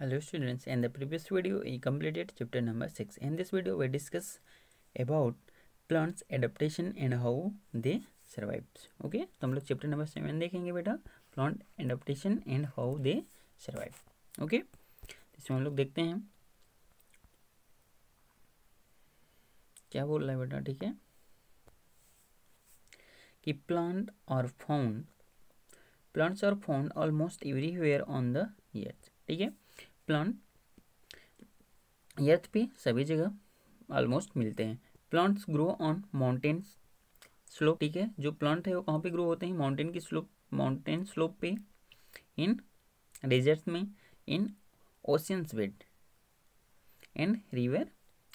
Hello students, in the previous video we completed chapter number 6. In this video we discuss about plants adaptation and how they survive. Okay, तो हम लोग chapter number seven देखेंगे बेटा plant adaptation and how they survive okay इसमें हम लोग देखते हैं क्या बोल रहा है बेटा ठीक है कि प्लांट और found plants are found almost everywhere on the earth ठीक है प्लांट यर्थ पे सभी जगह ऑलमोस्ट मिलते हैं plants grow on mountains slope ठीक है जो प्लांट है वो कहाँ पे ग्रो होते हैं माउंटेन की स्लोप माउंटेन स्लोप पे इन डेजर्ट्स में in oceans bed and river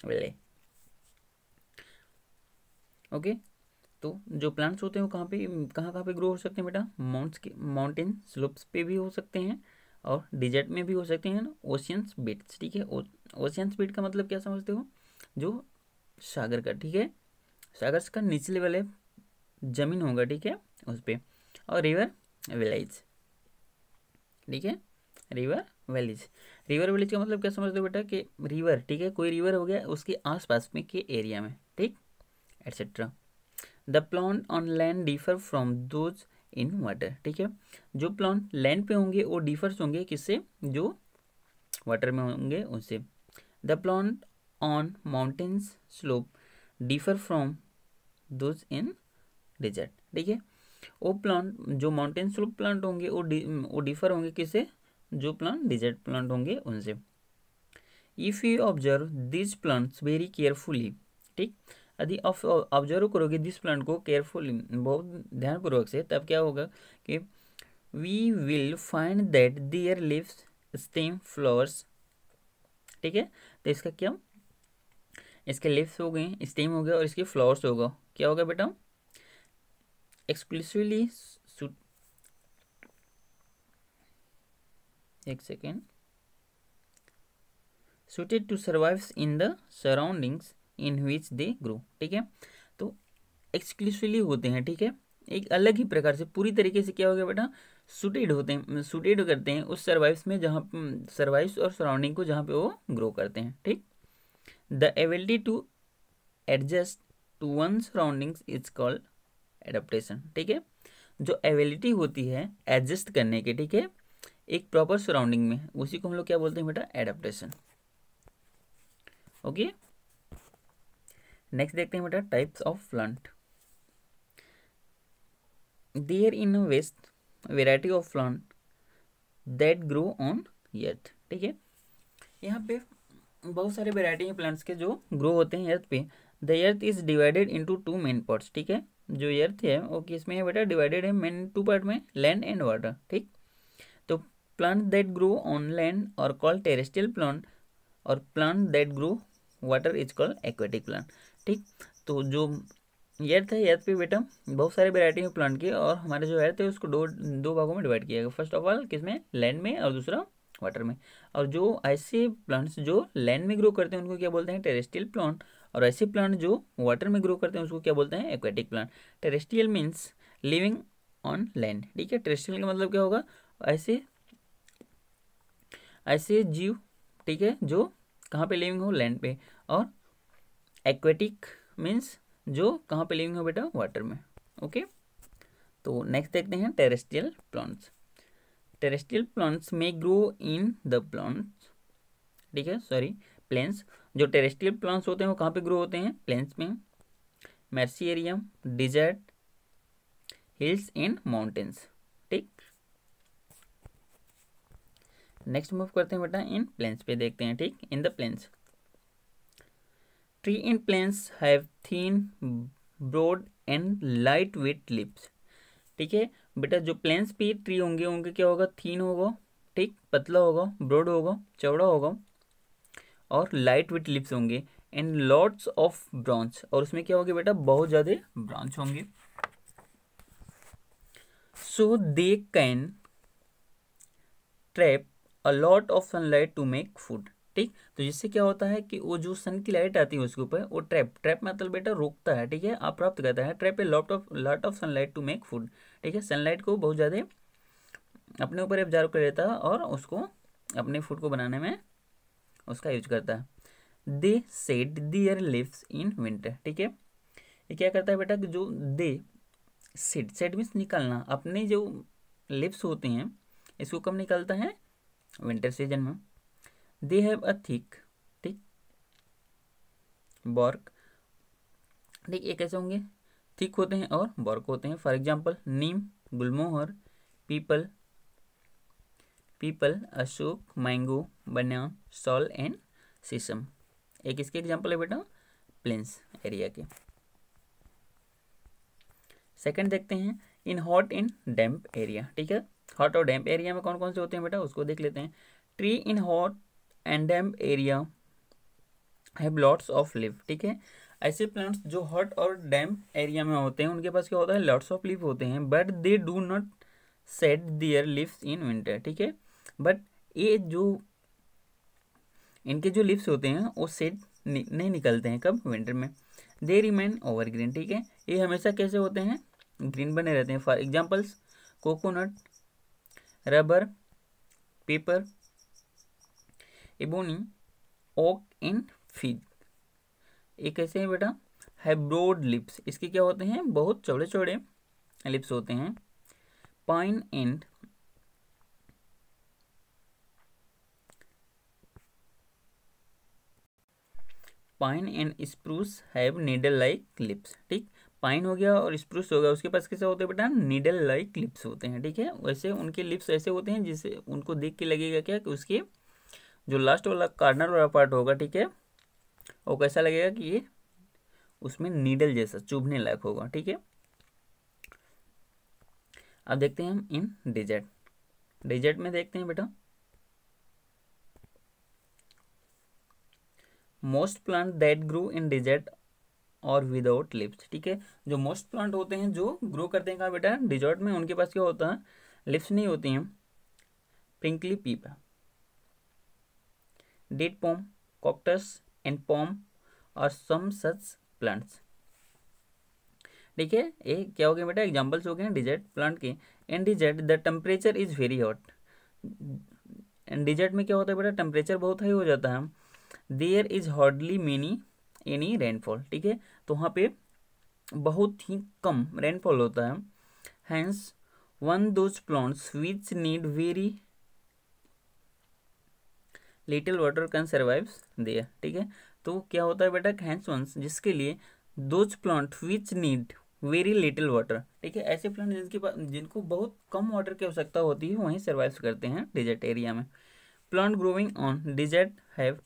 valley okay तो जो प्लांट्स होते हैं वो कहाँ पे कहाँ कहाँ पे ग्रो हो सकते हैं बेटा माउंट्स के माउंटेन स्लोप्स पे भी हो सकते हैं और डिजर्ट में भी हो सकते हैं ना ओशियंस बीट्स ठीक है ओशियंस बीट का मतलब क्या समझते हो जो सागर का ठीक है सागर का निचले वाले जमीन होगा ठीक है उस पर और रिवर विलेज ठीक है रिवर वैलीज रिवर वैलीज का मतलब क्या समझते हो बेटा कि रिवर ठीक है कोई रिवर हो गया उसके आसपास में के एरिया में ठीक etcetera the plant on land differ from those in water ठीक है जो प्लान लैंड पे होंगे वो डिफर्स होंगे किससे जो वाटर में होंगे उनसे the plant on mountains slope differ from those in desert ठीक है वो प्लांट जो माउंटेन स्लोप प्लांट होंगे वो वो डिफर होंगे किससे जो प्लांट डिजर्ट प्लांट होंगे उनसे if you observe this plants very carefully ठीक यदि ऑब्जर्व करोगे दिस प्लांट को केयरफुली बहुत ध्यानपूर्वक से तब क्या होगा कि we will find that their leaves stem flowers ठीक है तो इसका क्या इसके लिप्स हो गए स्टेम हो गया और इसके फ्लावर्स होगा क्या होगा बेटा एक्सक्लूसिवली एक second suited to survive in the surroundings in which they grow ठीक है तो एक्सक्लूसिवली होते हैं ठीक है एक अलग ही प्रकार से पूरी तरीके से क्या हो गया बेटा सुटेड होते हैं सुटेड करते हैं उस सर्वाइव्स में जहाँ सर्वाइव्स और सराउंडिंग को जहाँ पे वो ग्रो करते हैं ठीक the ability to adjust to one surroundings is called adaptation ठीक है जो एबिलिटी होती है एडजस्ट करने की ठीक है एक प्रॉपर सराउंडिंग में उसी को हम लोग क्या बोलते हैं बेटा एडप्टेशन ओके नेक्स्ट देखते हैं बेटा types of plant there in vast variety of plant that grow on earth ठीक है यहाँ पे बहुत सारे वेराइटी हैं प्लांट्स के जो ग्रो होते हैं अर्थ पे the earth is divided into two main parts ठीक है जो यर्थ है वो किस में है बेटा डिवाइडेड है मेन टू पार्ट में लैंड एंड वाटर ठीक तो plant that grow on land और कॉल टेरेस्टियल प्लांट और plant that grow water is called aquatic plant ठीक तो जो यर्थ है यर्थ पे बेटा बहुत सारे वेरायटी में प्लांट की और हमारे जो एर्थ है उसको दो दो भागों में डिवाइड किया गया फर्स्ट ऑफ ऑल किस में लैंड में और दूसरा वाटर में और जो ऐसे प्लांट्स जो लैंड में ग्रो करते हैं उनको क्या बोलते हैं टेरेस्ट्रियल प्लांट और ऐसे प्लांट जो वाटर में ग्रो करते हैं उसको क्या बोलते हैं aquatic plant terrestrial means living on land ठीक है टेरेस्ट्रियल का मतलब क्या होगा ऐसे ऐसे जीव ठीक है जो कहाँ पे लिविंग हो लैंड पे और एक्वेटिक मीन्स जो कहाँ पे लिविंग है बेटा वाटर में ओके तो नेक्स्ट देखते हैं टेरेस्ट्रियल प्लांट्स टेरेस्ट्रियल प्लांट्स में ग्रो इन द प्लांट्स ठीक है सॉरी प्लेन्स जो टेरेस्ट्रियल प्लांट्स होते हैं वो कहाँ पे ग्रो होते हैं प्लेन्स में मेर्सियरियम डिजर्ट हिल्स एंड माउंटेन्स ठीक नेक्स्ट मूव करते हैं बेटा इन प्लेन्स पे देखते हैं ठीक in the plains Tree in plains have thin, broad and light weight leaves ठीक है बेटा जो प्लेन्स पे ट्री होंगे उनके क्या होगा थीन होगा ठीक पतला होगा ब्रॉड होगा चौड़ा होगा और लाइट वेट लिप्स होंगे एंड लॉट्स ऑफ ब्रांच और उसमें क्या होगा बेटा बहुत ज़्यादा ब्रांच होंगे so they can trap a lot of sunlight to make food ठीक तो जिससे क्या होता है कि वो जो सन की लाइट आती है उसके ऊपर वो ट्रैप ट्रैप मतलब बेटा रोकता है ठीक है आप प्राप्त करता है trap a lot of lot of sunlight to make food ठीक है सनलाइट को बहुत ज़्यादा अपने ऊपर एब्जार्व कर लेता है और उसको अपने फूड को बनाने में उसका यूज करता है they shed their leaves in winter ठीक है ये क्या करता है बेटा कि जो दे सेट सेट मीन्स निकालना अपने जो लिप्स होते हैं इसको कब निकालता है विंटर सीजन में दे हैव अ थिक ठीक बॉर्क ठीक ये कैसे होंगे थिक होते हैं और बॉर्क होते हैं for example neem gulmohar peepal peepal ashoka mango बना सॉल एंड सीसम एक इसके एग्जाम्पल है बेटा प्लेन्स एरिया के सेकेंड देखते हैं in hot in damp area ठीक है हॉट और डैम्प एरिया में कौन कौन से होते हैं बेटा उसको देख लेते हैं tree in hot and damp area have lots of leaves ठीक है ऐसे प्लांट्स जो हॉट और डैम एरिया में होते हैं उनके पास क्या होता है लॉट्स ऑफ लिव होते हैं but they do not shed their leaves in winter ठीक है बट ये जो इनके जो लिप्स होते हैं वो सेट नि, नहीं निकलते हैं कब विंटर में दे रिमेन ओवर ग्रीन ठीक है ये हमेशा कैसे होते हैं ग्रीन बने रहते हैं for examples coconut rubber pepper ebony oak in fig ये कैसे हैं बेटा है ब्रोड लिप्स इसके क्या होते हैं बहुत चौड़े चौड़े लिप्स होते हैं pine and pine and spruce have needle like leaves ठीक पाइन हो गया और स्प्रूस हो गया उसके पास कैसे होते हैं बेटा नीडल लाइक लिप्स होते हैं ठीक है वैसे उनके लिप्स ऐसे होते हैं जिसे उनको देख के लगेगा क्या कि उसके जो लास्ट वाला कार्नर वाला पार्ट होगा ठीक है वो कैसा लगेगा कि ये उसमें नीडल जैसा चुभने लायक होगा ठीक है अब देखते हैं हम इन डिजर्ट डिजर्ट में देखते हैं बेटा most plant that grow in desert और विदाउट लिप्स ठीक है जो मोस्ट प्लांट होते हैं जो ग्रो करते हैं कहा बेटा डिजर्ट में उनके पास क्या होता है लिप्स नहीं होती हैं प्रिंकली पीपा डेट पॉम कॉक्टस एंड पॉम और सम सच प्लांट्स ठीक है ये क्या हो गया बेटा एग्जाम्पल्स हो गए डिजर्ट प्लांट के and desert the temperature is very hot and desert में क्या होता है बेटा टेम्परेचर बहुत हाई हो जाता है there is hardly many any rainfall ठीक है तो वहाँ पे बहुत ही कम रेनफॉल होता है hence one those plants which need very little water can survives दिया ठीक है तो क्या होता है बेटा कैंस वंस जिसके लिए those plant which need very little water ठीक है ऐसे प्लांट जिनके पास जिनको बहुत कम वाटर की आवश्यकता होती है वहीं सर्वाइव करते हैं डिजर्ट एरिया में plant growing on desert have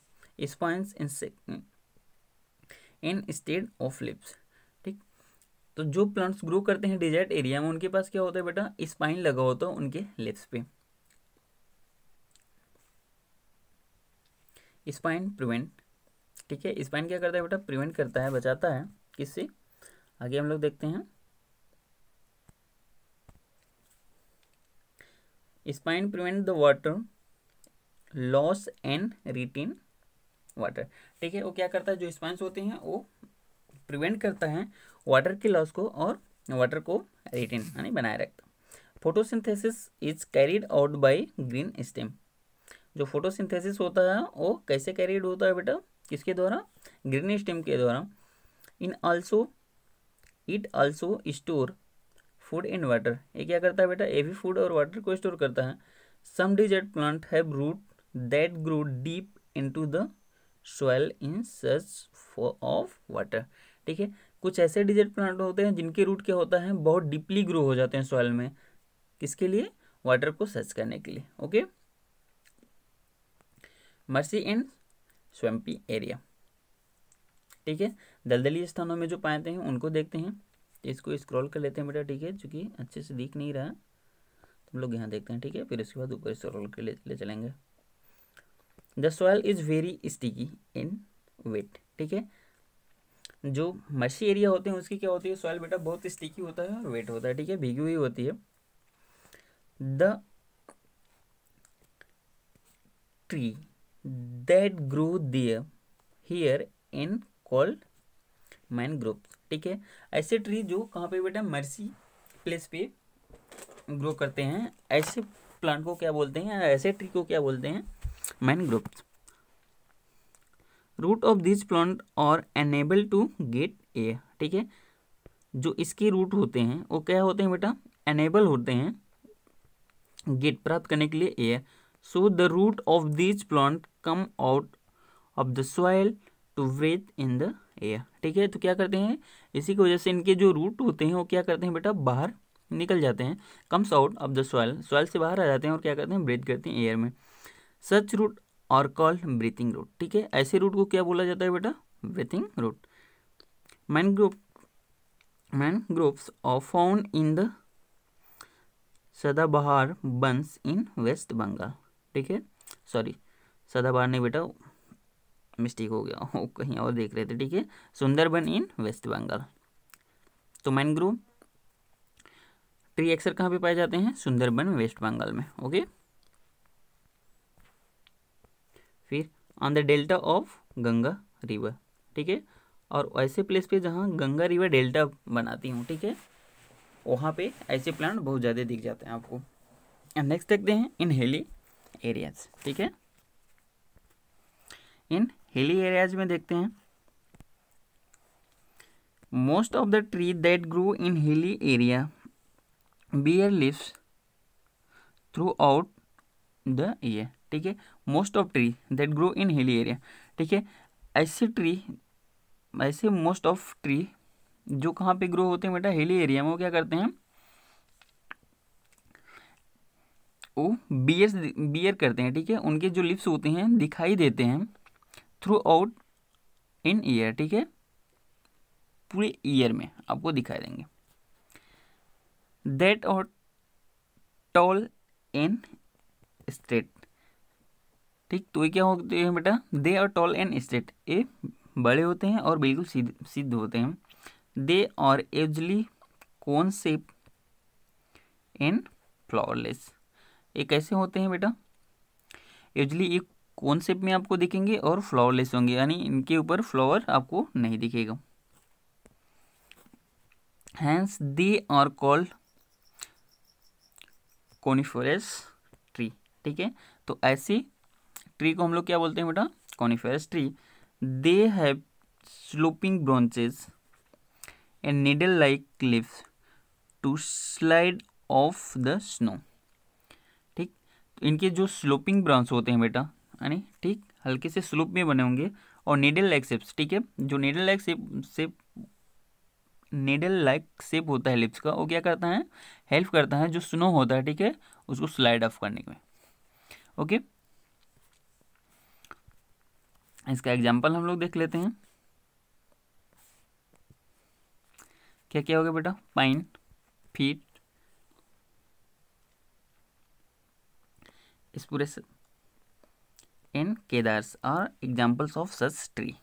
spines in instead of leaves ठीक तो जो प्लांट्स ग्रो करते हैं डिजर्ट एरिया में उनके पास क्या होता है बेटा स्पाइन लगा होता है उनके लिप्स पे स्पाइन प्रिवेंट ठीक है स्पाइन क्या करता है बेटा प्रिवेंट करता है बचाता है किससे आगे हम लोग देखते हैं spine prevent the water loss and retain water ठीक है वो क्या करता है जो स्पाइंस होते हैं वो प्रिवेंट करता है वाटर के लॉस को और वाटर को रिटेन यानी बनाए रखता photosynthesis is carried out by green stem जो फोटोसिंथेसिस होता है वो कैसे कैरियड होता है बेटा किसके द्वारा ग्रीन स्टेम के द्वारा in also it also store food and water ये क्या करता है बेटा ये भी फूड और वाटर को स्टोर करता है some desert plant have root that grow deep into the soil in search of water ठीक है कुछ ऐसे डिजर्ट प्लांट होते हैं जिनके रूट क्या होता है बहुत डीपली ग्रो हो जाते हैं सॉयल में किसके लिए वाटर को सर्च करने के लिए okay okay? Marshy in swampy area ठीक है दलदली स्थानों में जो पाते हैं उनको देखते हैं इसको स्क्रॉल कर लेते हैं बेटा ठीक है चूँकि अच्छे से दिख नहीं रहा हम लोग यहाँ देखते हैं ठीक है फिर उसके बाद ऊपर स्क्रॉल कर ले, ले चलेंगे the soil is very sticky in wet ठीक है जो मछी एरिया होते हैं उसकी क्या होती है सॉयल बेटा बहुत स्टिकी होता है और वेट होता है ठीक है भीगी हुई होती है the tree grow there here in called man mangrove ठीक है ऐसे ट्री जो कहाँ पे बेटा मर्सी प्लेस पे ग्रो करते हैं ऐसे प्लांट को क्या बोलते हैं ऐसे ट्री को क्या बोलते हैं man mangrove root of this plant और एनेबल टू गेट ए ठीक है जो इसके रूट होते हैं वो क्या होते हैं बेटा एनेबल होते हैं गेट प्राप्त करने के लिए air so the root of this plant come out of the soil to वेथ इन द एयर ठीक है तो क्या करते हैं इसी की वजह से इनके जो रूट होते हैं वो क्या करते हैं बेटा बाहर निकल जाते हैं comes out of the soil soil से बाहर आ जाते हैं और क्या करते हैं ब्रेथ करते हैं एयर में सच रूट और कॉल्ड ब्रीथिंग रूट ठीक है ऐसे रूट को क्या बोला जाता है बेटा breathing root man group man groups of found in the Sundarbans in waste Bengal ठीक है सॉरी बार नहीं बेटा मिस्टेक हो गया हो कहीं और देख रहे थे ठीक है सुंदरबन इन वेस्ट बंगाल तो मैनग्रोव ट्री अक्सर कहाँ पे पाए जाते हैं सुंदरबन वेस्ट बंगाल में ओके फिर on the delta of Ganga river ठीक है और ऐसे प्लेस पे जहाँ गंगा रिवर डेल्टा बनाती हूँ ठीक है वहाँ पे ऐसे प्लांट बहुत ज़्यादा दिख जाते हैं आपको नेक्स्ट देखते हैं इन हेली एरियाज ठीक है इन हिली एरियाज में देखते हैं most of the tree that grow in hilly area bear leaves throughout the ये ठीक है most of tree that grow in hilly area ठीक है ऐसे ट्री ऐसे मोस्ट ऑफ ट्री जो कहाँ पे ग्रो होते हैं बेटा हिली एरिया में वो क्या करते हैं वो बियर बियर करते हैं ठीक है उनके जो लिप्स होते हैं दिखाई देते हैं थ्रू आउट इन ईयर ठीक है पूरे ईयर में आपको दिखाई देंगे दैट और टॉल इन स्टेट ठीक तो ये क्या होते हैं बेटा दे और टॉल एन स्टेट ये बड़े होते हैं और बिल्कुल सिद्ध सिद्ध होते हैं दे और एजली कौन सेप एंड फ्लॉरलेस ये कैसे होते हैं बेटा यूजली ये कौन सेप में आपको दिखेंगे और फ्लावरलेस होंगे यानी इनके ऊपर फ्लावर आपको नहीं दिखेगा hence they are called coniferous tree ठीक है तो ऐसी ट्री को हम लोग क्या बोलते हैं बेटा coniferous tree they have sloping branches and needle like leaves to slide off the snow ठीक तो इनके जो स्लोपिंग ब्रांच होते हैं बेटा यानी ठीक हल्के से स्लूप में बने होंगे और नीडल लाइक शेप्स ठीक है जो needle like shape shape needle like shape होता है लिप्स का वो क्या करता है हेल्प करता है जो स्नो होता है ठीक है उसको स्लाइड ऑफ करने में ओके इसका एग्जाम्पल हम लोग देख लेते हैं क्या क्या हो गया बेटा पाइन फीट इस पूरे in cedars are examples of such tree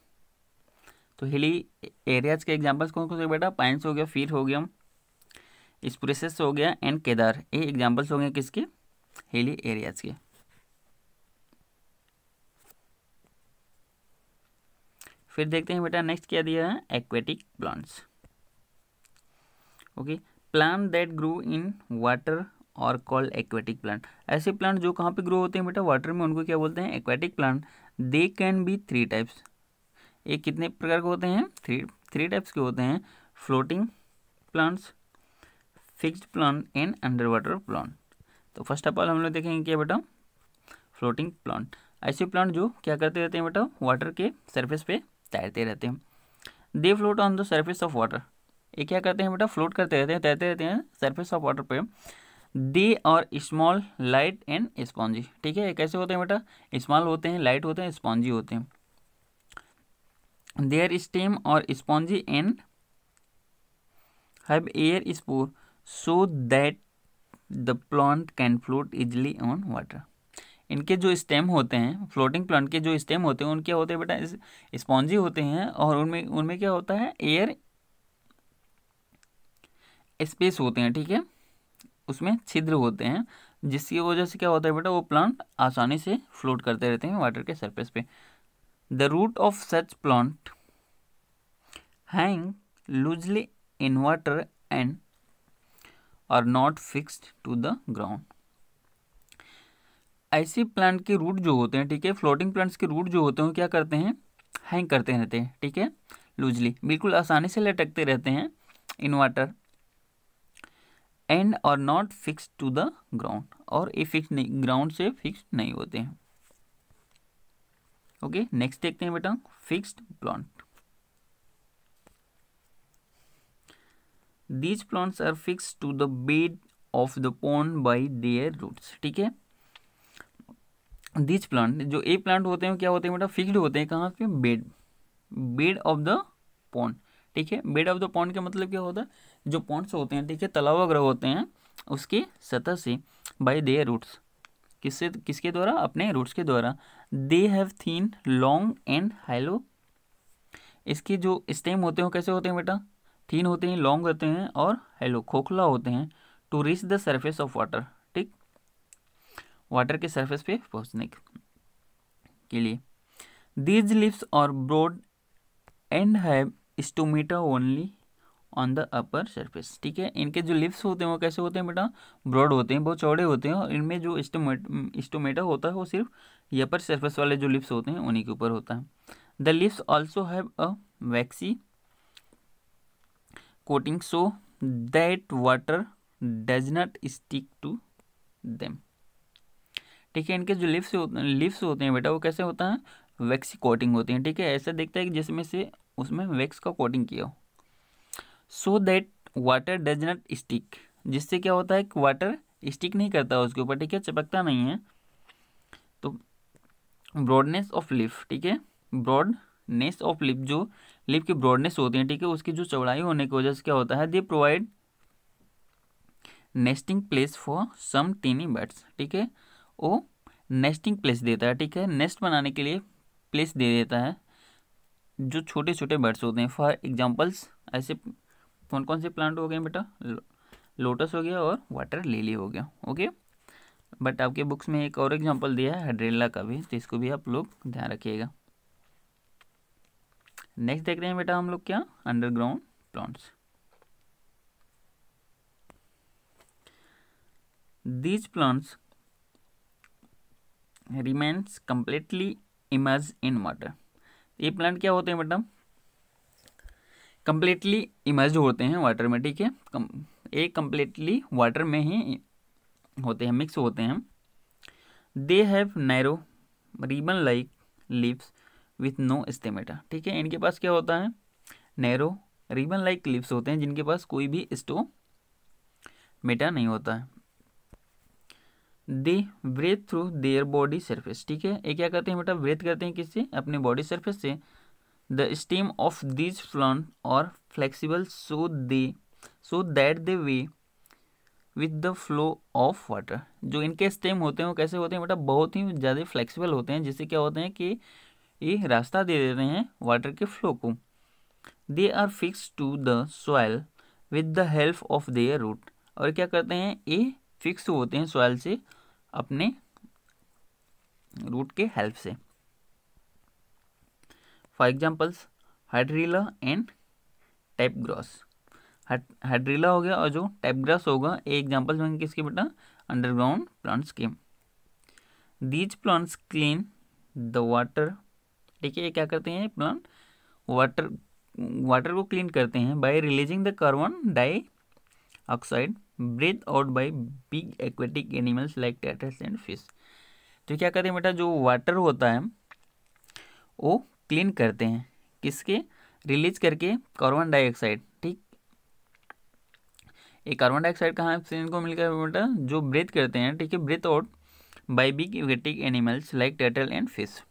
तो हिली एरियाज के एग्जाम्पल्स कौन कौन से बेटा पाइंस हो गया फिर हो गया स्प्रेसेस हो गया एंड केदार ये एग्जाम्पल्स हो गए किसके हिली एरियाज के फिर देखते हैं बेटा नेक्स्ट क्या दिया है aquatic plants okay plant that grow in water और कॉल्ड एक्वेटिक प्लांट ऐसे प्लांट जो कहाँ पे ग्रो होते हैं बेटा वाटर में उनको क्या बोलते हैं aquatic plant they can be three types ये कितने प्रकार के होते हैं थ्री थ्री टाइप्स के होते हैं floating plants fixed plant and under water plant तो फर्स्ट ऑफ ऑल हम लोग देखेंगे क्या बेटा फ्लोटिंग प्लांट ऐसे प्लांट जो क्या करते रहते हैं बेटा वाटर के सरफेस पे तैरते रहते हैं they float on the surface of water ये क्या करते हैं बेटा फ्लोट करते रहते हैं तैरते रहते हैं सरफेस ऑफ वाटर पे दे और स्मॉल लाइट एंड स्पॉन्जी ठीक है कैसे होते हैं बेटा स्मॉल होते हैं लाइट होते हैं स्पॉन्जी होते हैं देयर स्टेम और spongy and have air spore so that the plant can float easily on water इनके जो स्टेम होते हैं फ्लोटिंग प्लांट के जो स्टेम होते हैं उनके होते हैं बेटा स्पॉन्जी होते हैं और उनमें उनमें क्या होता है एयर स्पेस होते हैं ठीक है उसमें छिद्र होते हैं जिसकी वजह से क्या होता है बेटा वो प्लांट आसानी से फ्लोट करते रहते हैं वाटर के सरफेस पे the root of such plant hang loosely in water and are not fixed to the ground ऐसे प्लांट के रूट जो होते हैं ठीक है फ्लोटिंग प्लांट्स के रूट जो होते हैं क्या करते हैं हैंग करते रहते हैं ठीक है लूजली बिल्कुल आसानी से लटकते रहते हैं in water and are not fix to the ground और ये फिक्स नहीं ग्राउंड से फिक्स नहीं होते हैं ओके नेक्स्ट देखते हैं बेटा fixed plant these plants are fix to the bed of the pond by their roots ठीक है दीज प्लांट जो ए प्लांट होते हैं क्या होते हैं बेटा फिक्स्ड होते हैं कहाँ पे bed bed of the pond ठीक है बेड ऑफ द पॉन्ड का मतलब क्या होता है जो पॉइंट्स होते हैं ठीक है तलावा ग्रह होते हैं उसकी सतह से बाई दे रूट्स किससे किसके द्वारा अपने रूट्स के द्वारा they have thin long and hollow इसके जो स्टेम होते हैं कैसे होते हैं बेटा थीन होते हैं लॉन्ग होते हैं और हेलो खोखला होते हैं to reach the surface of water ठीक वाटर के सरफेस पे पहुंचने के लिए these leaves are broad and have stomata only on the upper surface ठीक है इनके जो लिप्स होते हैं वो कैसे होते हैं बेटा ब्रॉड होते हैं बहुत चौड़े होते हैं और इनमें जो स्टोमेट स्टोमेटा होता है वो सिर्फ ये अपर सरफेस वाले जो लिप्स होते हैं उन्हीं के ऊपर होता है the leaves also have a waxy coating so that water does not stick to them ठीक है इनके जो लिप्स होते लिप्स होते हैं बेटा वो कैसे होता है वैक्सी कोटिंग होती है ठीक है ऐसा देखता है कि जिसमें से उसमें वैक्स का कोटिंग किया हो so that water does not stick जिससे क्या होता है कि वाटर स्टिक नहीं करता उसके ऊपर ठीक है चिपकता नहीं है तो ब्रॉडनेस ऑफ लिफ ठीक है ब्रॉडनेस ऑफ लिप जो लिप की ब्रॉडनेस होती है ठीक है उसकी जो चौड़ाई होने की वजह से क्या होता है they provide nesting place for some tiny birds ठीक है वो नेस्टिंग प्लेस देता है ठीक है नेस्ट बनाने के लिए प्लेस दे देता है जो छोटे छोटे बर्ड्स होते हैं फॉर एग्जाम्पल्स ऐसे कौन कौन से प्लांट हो गए बेटा लोटस हो गया और वाटर लिली हो गया ओके बट आपके बुक्स में एक और एग्जांपल दिया है हड्रेला का भी तो इसको भी आप लोग ध्यान रखिएगा नेक्स्ट देख रहे हैं बेटा हम लोग क्या underground plants these plants remains completely immerse in water ये प्लांट क्या होते हैं बेटा कम्प्लीटली इमर्ज होते हैं वाटर में ठीक है एक कम्प्लीटली वाटर में ही होते हैं मिक्स होते हैं they have narrow ribbon like leaves with no stomata ठीक है इनके पास क्या होता है नैरो रिबन लाइक लिप्स होते हैं जिनके पास कोई भी स्टो मेटा नहीं होता है they breathe through their body surface ठीक है ये क्या करते हैं बेटा ब्रेथ करते हैं किससे अपने बॉडी सरफेस से the stem of these plant are flexible so they so that they way with the flow of water जो इनके स्टेम होते हैं वो कैसे होते हैं बेटा बहुत ही ज़्यादा फ्लेक्सीबल होते हैं जिससे क्या होते हैं कि ये रास्ता दे देते हैं वाटर के फ्लो को they are fix to the soil with the help of their root और क्या करते हैं ये फिक्स होते हैं सॉयल से अपने रूट के हेल्प से for examples hydrilla and tapegrass hydrilla हो गया और जो टैपग्रास होगा ये एग्जाम्पल्स होंगे किसके बेटा अंडरग्राउंड प्लांट्स के these plants clean the water ठीक है ये क्या करते हैं प्लांट वाटर वाटर को क्लीन करते हैं by releasing the carbon dioxide breathe out by big aquatic animals like turtles and fish तो क्या करते हैं बेटा जो वाटर होता है वो क्लीन करते हैं किसके रिलीज करके कार्बन डाइऑक्साइड ठीक ये कार्बन डाइऑक्साइड कहाँ से इनको मिलकर बेटा जो ब्रीथ करते हैं ठीक है breathe out by big aquatic animals like turtle and fish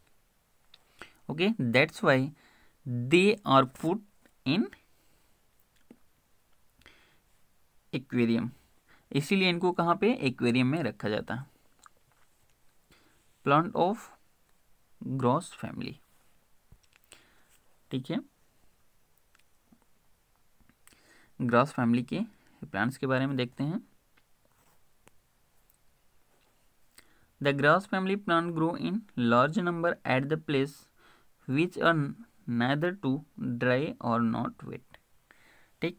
okay that's why they are food in aquarium इसीलिए इनको कहाँ पे एक्वेरियम में रखा जाता है प्लांट ऑफ ग्रॉस फैमिली ठीक है ग्रास फैमिली के प्लांट्स के बारे में देखते हैं the grass family plant grow in large number at the place which are neither too dry or not wet ठीक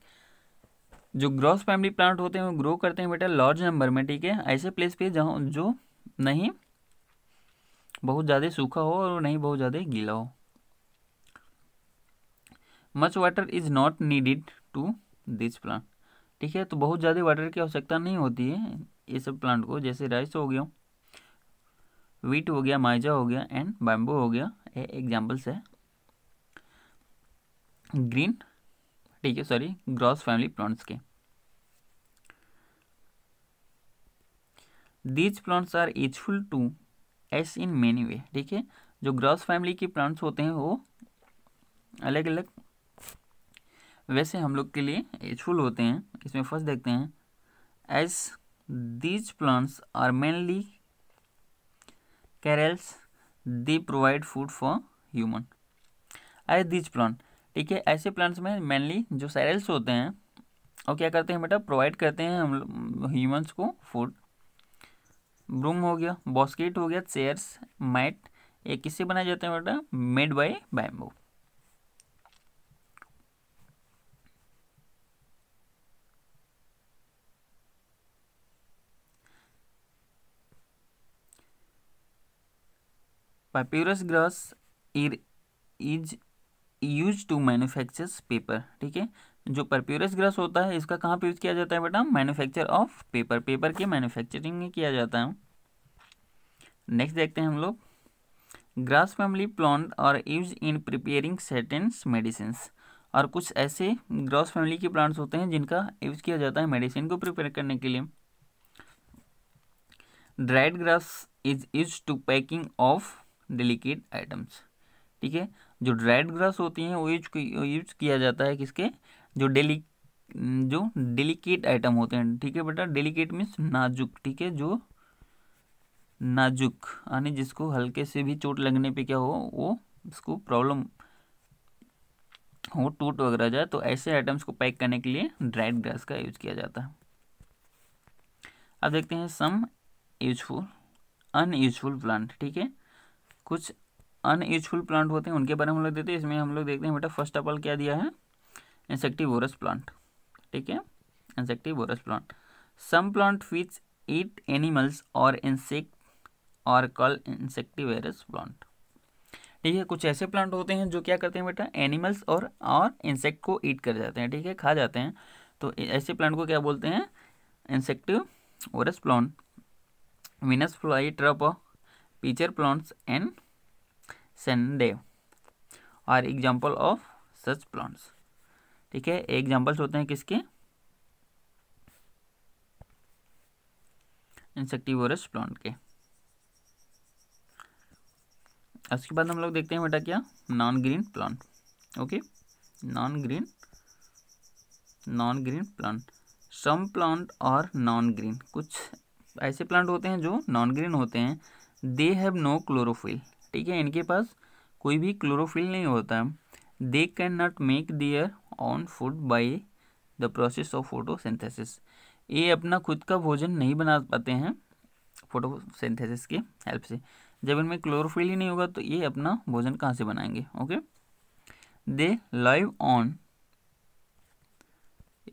जो ग्रॉस फैमिली प्लांट होते हैं वो ग्रो करते हैं बेटा लार्ज नंबर में ठीक है ऐसे प्लेस पे जहाँ जो नहीं बहुत ज़्यादा सूखा हो और नहीं बहुत ज़्यादा गीला हो much water is not needed to this plant ठीक है तो बहुत ज़्यादा वाटर की आवश्यकता नहीं होती है ये सब प्लांट को जैसे राइस हो गया वीट हो गया माइजा हो गया एंड बैम्बू हो गया ये एग्जाम्पल्स है ग्रीन ठीक है सॉरी ग्रॉस फैमिली प्लांट्स के these plants are useful to us in many way ठीक है जो ग्रॉस फैमिली के प्लांट्स होते हैं वो अलग अलग वैसे हम लोग के लिए यूजफुल होते हैं इसमें फर्स्ट देखते हैं as these plants are mainly cereals they provide food for human as these plant ठीक है ऐसे प्लांट्स में मेनली जो सैरल्स होते हैं और क्या करते हैं बेटा प्रोवाइड करते हैं हम ह्यूमन्स को फूड ब्रूम हो गया बॉस्केट हो गया चेयर्स मैट ये किससे बनाए जाते हैं बेटा made by bamboo papyrus grass is use to manufacture paper ठीक है जो पर्प्यूरस ग्रस होता है इसका कहाँ पे यूज़ किया जाता है बेटा मैन्युफैक्चर ऑफ पेपर पेपर के मैन्युफैक्चरिंग में किया जाता है नेक्स्ट देखते हैं हम लोग grass family plant are use in preparing scented medicine और कुछ ऐसे ग्रास फैमिली के प्लांट्स होते हैं जिनका यूज किया जाता है मेडिसिन को प्रिपेयर करने के लिए dried grass is use to packing of delicate items ठीक है जो ड्राइड ग्रास होती हैं वो यूज यूज किया जाता है किसके जो डेली जो डेलीकेट आइटम होते हैं ठीक है बेटा डेलीकेट मीन्स नाजुक ठीक है जो नाजुक यानी जिसको हल्के से भी चोट लगने पे क्या हो वो उसको प्रॉब्लम हो टूट वगैरह जाए तो ऐसे आइटम्स को पैक करने के लिए ड्राइड ग्रास का यूज किया जाता है अब देखते हैं सम यूजफुल अनयूजफुल प्लांट ठीक है कुछ अनयूजफुल प्लांट होते हैं उनके बारे में हम लोग देते हैं इसमें हम लोग देखते हैं बेटा फर्स्ट ऑफ ऑल क्या दिया है इंसेक्टिवोरस प्लांट ठीक है insectivorous plant some plant which eat animals or insect are call insectivorous plant ठीक है कुछ ऐसे प्लांट होते हैं जो क्या करते हैं बेटा एनिमल्स और और इंसेक्ट को ईट कर जाते हैं ठीक है खा जाते हैं तो ऐसे प्लांट को क्या बोलते हैं insectivorous plant Venus fly trap pitcher plants and sundew are example of such plants ठीक है एग्जाम्पल्स होते हैं किसके इंसेक्टिवरस प्लांट के उसके बाद हम लोग देखते हैं बेटा क्या non green plant okay non green non green plant some plant are non green कुछ ऐसे प्लांट होते हैं जो नॉन ग्रीन होते हैं दे हैव नो क्लोरोफिल ठीक है इनके पास कोई भी क्लोरोफिल नहीं होता they can not make their own food by the process of photosynthesis ये अपना खुद का भोजन नहीं बना पाते हैं फोटोसिंथेसिस की हेल्प से जब इनमें क्लोरोफिल ही नहीं होगा तो ये अपना भोजन कहाँ से बनाएंगे ओके दे लाइव ऑन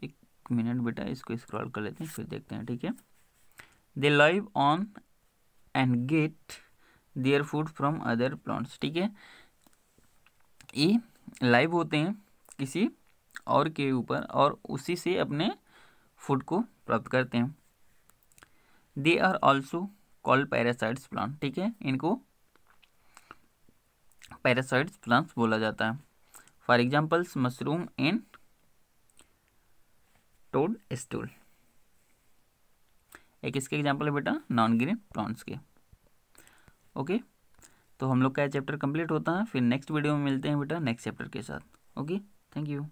एक मिनट बेटा इसको स्क्रॉल कर लेते हैं फिर देखते हैं ठीक है they live on and get their food from other plants ठीक है ये लाइव होते हैं किसी और के ऊपर और उसी से अपने फूड को प्राप्त करते हैं they are also called parasites plant ठीक है इनको पैरासाइट्स प्लांट्स बोला जाता है for examples mushroom and toadstool एक इसके एग्जाम्पल है बेटा नॉन ग्रीन प्रॉन्स के ओके तो हम लोग का यह चैप्टर कंप्लीट होता है फिर नेक्स्ट वीडियो में मिलते हैं बेटा नेक्स्ट चैप्टर के साथ ओके थैंक यू